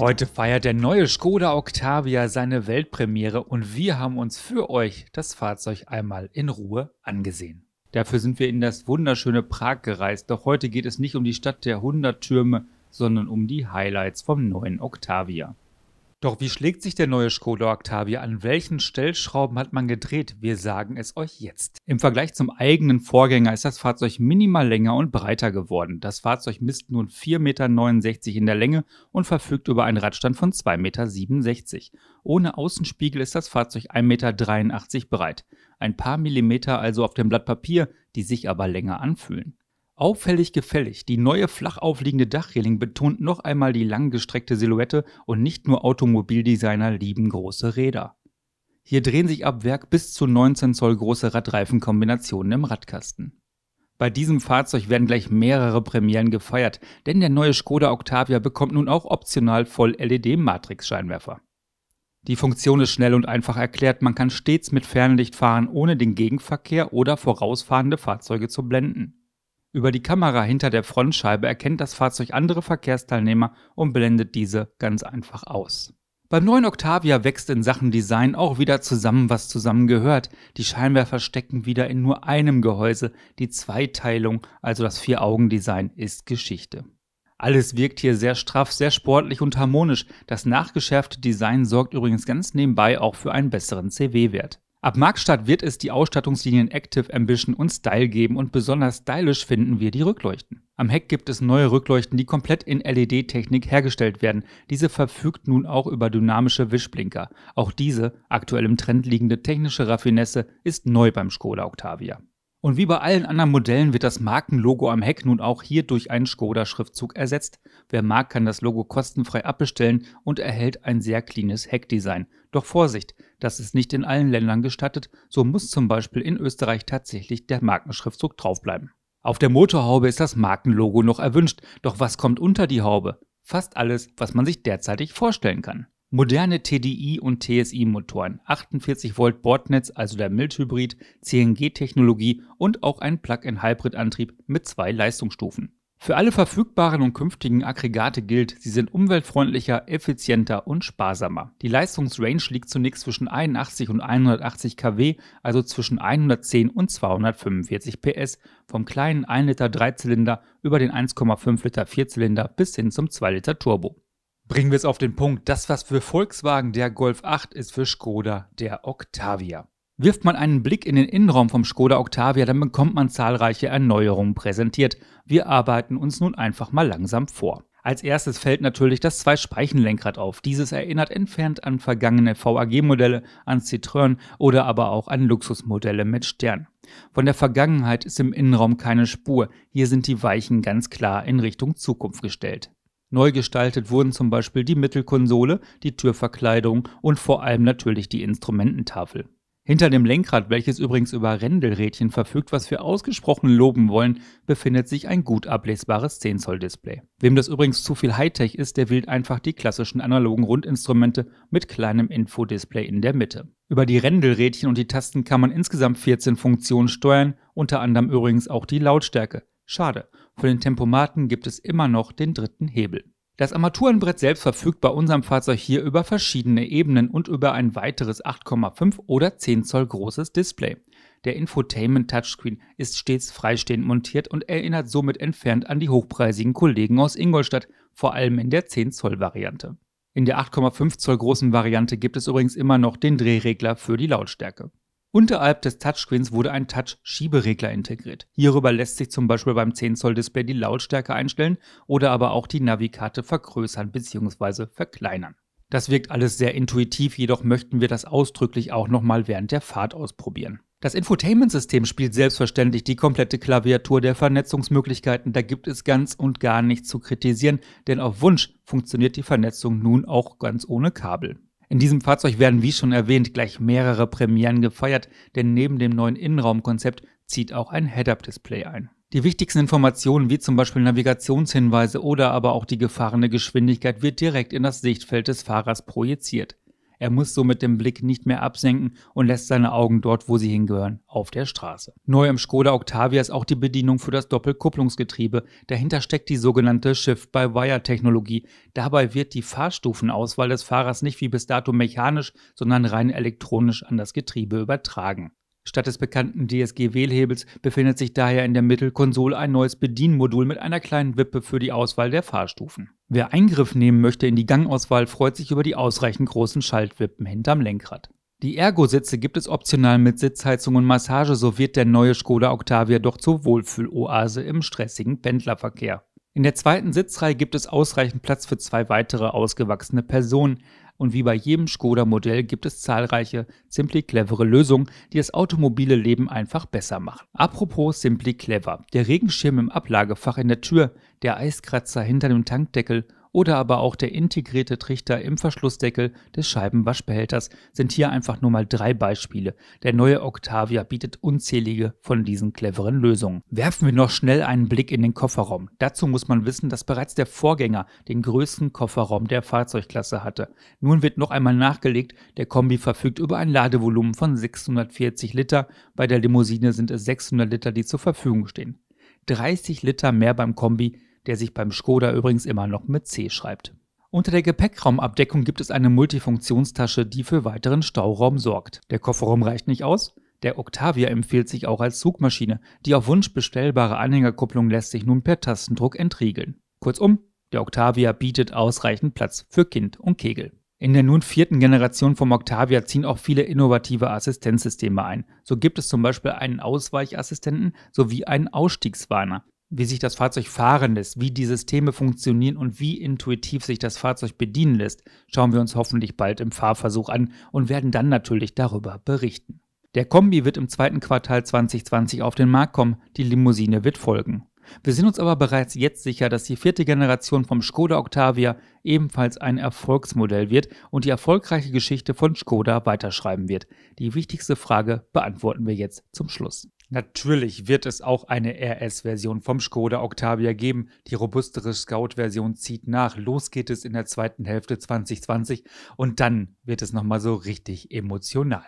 Heute feiert der neue Skoda Octavia seine Weltpremiere und wir haben uns für euch das Fahrzeug einmal in Ruhe angesehen. Dafür sind wir in das wunderschöne Prag gereist, doch heute geht es nicht um die Stadt der 100 Türme, sondern um die Highlights vom neuen Octavia. Doch wie schlägt sich der neue Skoda Octavia? An welchen Stellschrauben hat man gedreht? Wir sagen es euch jetzt. Im Vergleich zum eigenen Vorgänger ist das Fahrzeug minimal länger und breiter geworden. Das Fahrzeug misst nun 4,69 Meter in der Länge und verfügt über einen Radstand von 2,67 Meter. Ohne Außenspiegel ist das Fahrzeug 1,83 Meter breit. Ein paar Millimeter also auf dem Blatt Papier, die sich aber länger anfühlen. Auffällig gefällig, die neue flach aufliegende Dachreling betont noch einmal die langgestreckte Silhouette und nicht nur Automobildesigner lieben große Räder. Hier drehen sich ab Werk bis zu 19 Zoll große Radreifenkombinationen im Radkasten. Bei diesem Fahrzeug werden gleich mehrere Premieren gefeiert, denn der neue Skoda Octavia bekommt nun auch optional Voll-LED-Matrix-Scheinwerfer. Die Funktion ist schnell und einfach erklärt, man kann stets mit Fernlicht fahren, ohne den Gegenverkehr oder vorausfahrende Fahrzeuge zu blenden. Über die Kamera hinter der Frontscheibe erkennt das Fahrzeug andere Verkehrsteilnehmer und blendet diese ganz einfach aus. Beim neuen Octavia wächst in Sachen Design auch wieder zusammen, was zusammengehört. Die Scheinwerfer stecken wieder in nur einem Gehäuse. Die Zweiteilung, also das Vier-Augen-Design, ist Geschichte. Alles wirkt hier sehr straff, sehr sportlich und harmonisch. Das nachgeschärfte Design sorgt übrigens ganz nebenbei auch für einen besseren CW-Wert. Ab Marktstart wird es die Ausstattungslinien Active, Ambition und Style geben und besonders stylisch finden wir die Rückleuchten. Am Heck gibt es neue Rückleuchten, die komplett in LED-Technik hergestellt werden. Diese verfügt nun auch über dynamische Wischblinker. Auch diese, aktuell im Trend liegende technische Raffinesse, ist neu beim Skoda Octavia. Und wie bei allen anderen Modellen wird das Markenlogo am Heck nun auch hier durch einen Skoda-Schriftzug ersetzt. Wer mag, kann das Logo kostenfrei abbestellen und erhält ein sehr cleanes Heckdesign. Doch Vorsicht, das ist nicht in allen Ländern gestattet, so muss zum Beispiel in Österreich tatsächlich der Markenschriftzug draufbleiben. Auf der Motorhaube ist das Markenlogo noch erwünscht, doch was kommt unter die Haube? Fast alles, was man sich derzeitig vorstellen kann. Moderne TDI- und TSI-Motoren, 48 Volt Bordnetz, also der Mildhybrid, CNG-Technologie und auch ein Plug-in-Hybrid-Antrieb mit zwei Leistungsstufen. Für alle verfügbaren und künftigen Aggregate gilt, sie sind umweltfreundlicher, effizienter und sparsamer. Die Leistungsrange liegt zunächst zwischen 81 und 180 kW, also zwischen 110 und 245 PS, vom kleinen 1 Liter Dreizylinder über den 1,5 Liter Vierzylinder bis hin zum 2 Liter Turbo. Bringen wir es auf den Punkt, das was für Volkswagen der Golf 8 ist, für Skoda der Octavia. Wirft man einen Blick in den Innenraum vom Skoda Octavia, dann bekommt man zahlreiche Erneuerungen präsentiert. Wir arbeiten uns nun einfach mal langsam vor. Als erstes fällt natürlich das Zwei-Speichen-Lenkrad auf. Dieses erinnert entfernt an vergangene VAG-Modelle, an Citroën oder aber auch an Luxusmodelle mit Stern. Von der Vergangenheit ist im Innenraum keine Spur. Hier sind die Weichen ganz klar in Richtung Zukunft gestellt. Neu gestaltet wurden zum Beispiel die Mittelkonsole, die Türverkleidung und vor allem natürlich die Instrumententafel. Hinter dem Lenkrad, welches übrigens über Rändelrädchen verfügt, was wir ausgesprochen loben wollen, befindet sich ein gut ablesbares 10 Zoll Display. Wem das übrigens zu viel Hightech ist, der wählt einfach die klassischen analogen Rundinstrumente mit kleinem Infodisplay in der Mitte. Über die Rändelrädchen und die Tasten kann man insgesamt 14 Funktionen steuern, unter anderem übrigens auch die Lautstärke. Schade, für den Tempomaten gibt es immer noch den dritten Hebel. Das Armaturenbrett selbst verfügt bei unserem Fahrzeug hier über verschiedene Ebenen und über ein weiteres 8,5 oder 10 Zoll großes Display. Der Infotainment Touchscreen ist stets freistehend montiert und erinnert somit entfernt an die hochpreisigen Kollegen aus Ingolstadt, vor allem in der 10 Zoll Variante. In der 8,5 Zoll großen Variante gibt es übrigens immer noch den Drehregler für die Lautstärke. Unterhalb des Touchscreens wurde ein Touch-Schieberegler integriert. Hierüber lässt sich zum Beispiel beim 10 Zoll Display die Lautstärke einstellen oder aber auch die Navikarte vergrößern bzw. verkleinern. Das wirkt alles sehr intuitiv, jedoch möchten wir das ausdrücklich auch nochmal während der Fahrt ausprobieren. Das Infotainment-System spielt selbstverständlich die komplette Klaviatur der Vernetzungsmöglichkeiten. Da gibt es ganz und gar nichts zu kritisieren, denn auf Wunsch funktioniert die Vernetzung nun auch ganz ohne Kabel. In diesem Fahrzeug werden, wie schon erwähnt, gleich mehrere Premieren gefeiert, denn neben dem neuen Innenraumkonzept zieht auch ein Head-Up-Display ein. Die wichtigsten Informationen wie zum Beispiel Navigationshinweise oder aber auch die gefahrene Geschwindigkeit wird direkt in das Sichtfeld des Fahrers projiziert. Er muss somit den Blick nicht mehr absenken und lässt seine Augen dort, wo sie hingehören, auf der Straße. Neu im Skoda Octavia ist auch die Bedienung für das Doppelkupplungsgetriebe. Dahinter steckt die sogenannte Shift-by-Wire-Technologie. Dabei wird die Fahrstufenauswahl des Fahrers nicht wie bis dato mechanisch, sondern rein elektronisch an das Getriebe übertragen. Statt des bekannten DSG-Wählhebels befindet sich daher in der Mittelkonsole ein neues Bedienmodul mit einer kleinen Wippe für die Auswahl der Fahrstufen. Wer Eingriff nehmen möchte in die Gangauswahl, freut sich über die ausreichend großen Schaltwippen hinterm Lenkrad. Die Ergo-Sitze gibt es optional mit Sitzheizung und Massage, so wird der neue Skoda Octavia doch zur Wohlfühloase im stressigen Pendlerverkehr. In der zweiten Sitzreihe gibt es ausreichend Platz für zwei weitere ausgewachsene Personen. Und wie bei jedem Skoda-Modell gibt es zahlreiche simply clevere Lösungen, die das automobile Leben einfach besser machen. Apropos simply clever. Der Regenschirm im Ablagefach in der Tür, der Eiskratzer hinter dem Tankdeckel oder aber auch der integrierte Trichter im Verschlussdeckel des Scheibenwaschbehälters sind hier einfach nur mal drei Beispiele. Der neue Octavia bietet unzählige von diesen cleveren Lösungen. Werfen wir noch schnell einen Blick in den Kofferraum. Dazu muss man wissen, dass bereits der Vorgänger den größten Kofferraum der Fahrzeugklasse hatte. Nun wird noch einmal nachgelegt, der Kombi verfügt über ein Ladevolumen von 640 Liter, bei der Limousine sind es 600 Liter, die zur Verfügung stehen. 30 Liter mehr beim Kombi der sich beim Skoda übrigens immer noch mit C schreibt. Unter der Gepäckraumabdeckung gibt es eine Multifunktionstasche, die für weiteren Stauraum sorgt. Der Kofferraum reicht nicht aus. Der Octavia empfiehlt sich auch als Zugmaschine. Die auf Wunsch bestellbare Anhängerkupplung lässt sich nun per Tastendruck entriegeln. Kurzum, der Octavia bietet ausreichend Platz für Kind und Kegel. In der nun vierten Generation vom Octavia ziehen auch viele innovative Assistenzsysteme ein. So gibt es zum Beispiel einen Ausweichassistenten sowie einen Ausstiegswarner wie sich das Fahrzeug fahren lässt, wie die Systeme funktionieren und wie intuitiv sich das Fahrzeug bedienen lässt, schauen wir uns hoffentlich bald im Fahrversuch an und werden dann natürlich darüber berichten. Der Kombi wird im zweiten Quartal 2020 auf den Markt kommen, die Limousine wird folgen. Wir sind uns aber bereits jetzt sicher, dass die vierte Generation vom Skoda Octavia ebenfalls ein Erfolgsmodell wird und die erfolgreiche Geschichte von Skoda weiterschreiben wird. Die wichtigste Frage beantworten wir jetzt zum Schluss. Natürlich wird es auch eine RS-Version vom Skoda Octavia geben. Die robustere Scout-Version zieht nach. Los geht es in der zweiten Hälfte 2020 und dann wird es nochmal so richtig emotional.